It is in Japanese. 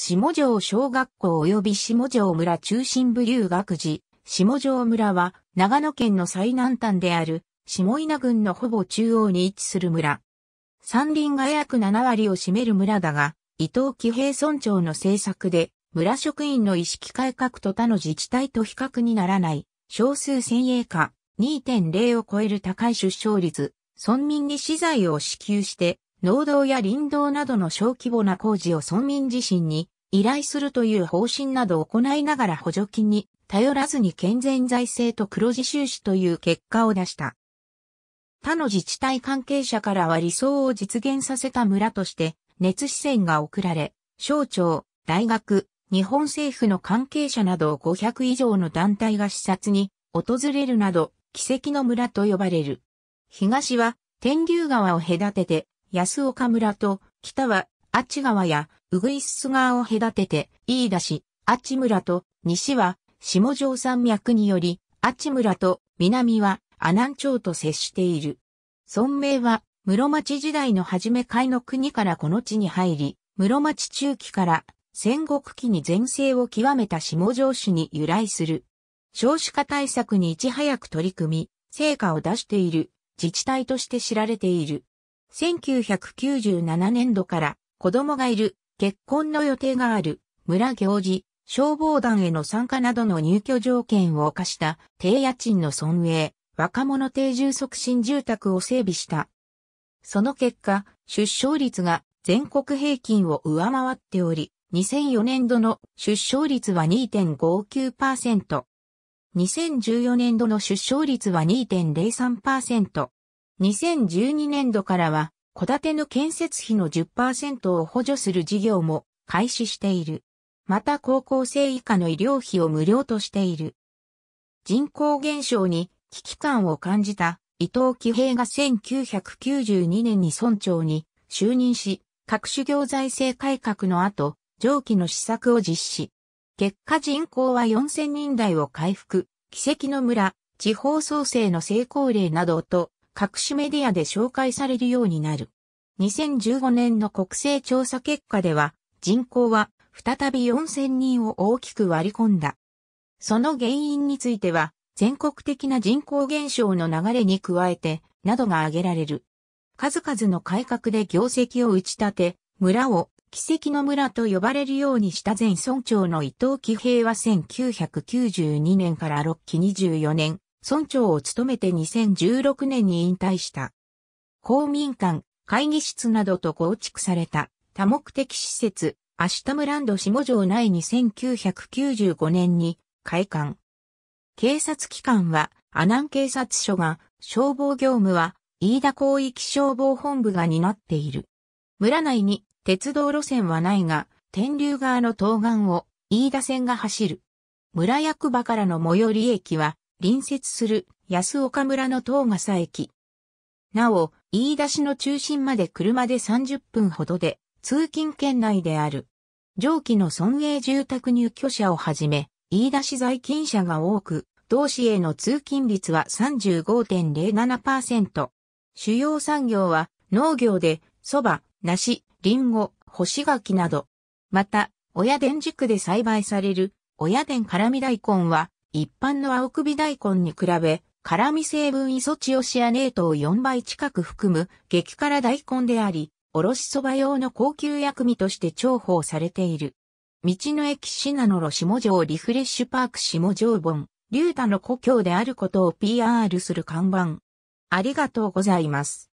下城小学校及び下城村中心部留学時、下城村は長野県の最南端である下稲郡のほぼ中央に位置する村。山林が約7割を占める村だが、伊藤喜平村長の政策で、村職員の意識改革と他の自治体と比較にならない、少数先鋭化、2.0を超える高い出生率、村民に資材を支給して、農道や林道などの小規模な工事を村民自身に依頼するという方針などを行いながら補助金に頼らずに健全財政と黒字収支という結果を出した。他の自治体関係者からは理想を実現させた村として熱視線が送られ、省庁、大学、日本政府の関係者など500以上の団体が視察に訪れるなど、奇跡の村と呼ばれる。東は天竜川を隔てて安岡村と北はっち川やうぐいす川を隔てて飯田市、っち村と西は下城山脈によりっち村と南は阿南町と接している。村名は室町時代の初め海の国からこの地に入り、室町中期から戦国期に全盛を極めた下城市に由来する。少子化対策にいち早く取り組み、成果を出している自治体として知られている。1997年度から子供がいる、結婚の予定がある、村行事、消防団への参加などの入居条件を課した低家賃の損営、若者定住促進住宅を整備した。その結果、出生率が全国平均を上回っており、2004年度の出生率は2.59%。2014年度の出生率は2.03%。2012年度からは、戸建ての建設費の10%を補助する事業も開始している。また高校生以下の医療費を無料としている。人口減少に危機感を感じた伊藤喜平が1992年に村長に就任し、各種行財政改革の後、上記の施策を実施。結果人口は4000人台を回復、奇跡の村、地方創生の成功例などと各種メディアで紹介されるようになる。2015年の国勢調査結果では、人口は再び4000人を大きく割り込んだ。その原因については、全国的な人口減少の流れに加えて、などが挙げられる。数々の改革で業績を打ち立て、村を奇跡の村と呼ばれるようにした前村長の伊藤喜平は1992年から6期24年、村長を務めて2016年に引退した。公民館、会議室などと構築された多目的施設、アシタムランド下城内に1995年に開館。警察機関は阿南警察署が、消防業務は飯田広域消防本部が担っている。村内に鉄道路線はないが、天竜側の東岸を飯田線が走る。村役場からの最寄り駅は隣接する安岡村の東笠駅。なお、飯田市の中心まで車で30分ほどで、通勤圏内である。上記の村営住宅入居者をはじめ、飯田市在勤者が多く、同市への通勤率は35.07%。主要産業は農業で、蕎麦、梨、リンゴ、干し柿など。また、親電地区で栽培される、親電辛味大根は、一般の青首大根に比べ、辛味成分イソチオシアネートを4倍近く含む激辛大根であり、おろしそば用の高級薬味として重宝されている。道の駅シナノロ下城リフレッシュパーク下城本、竜太の故郷であることを PR する看板。ありがとうございます。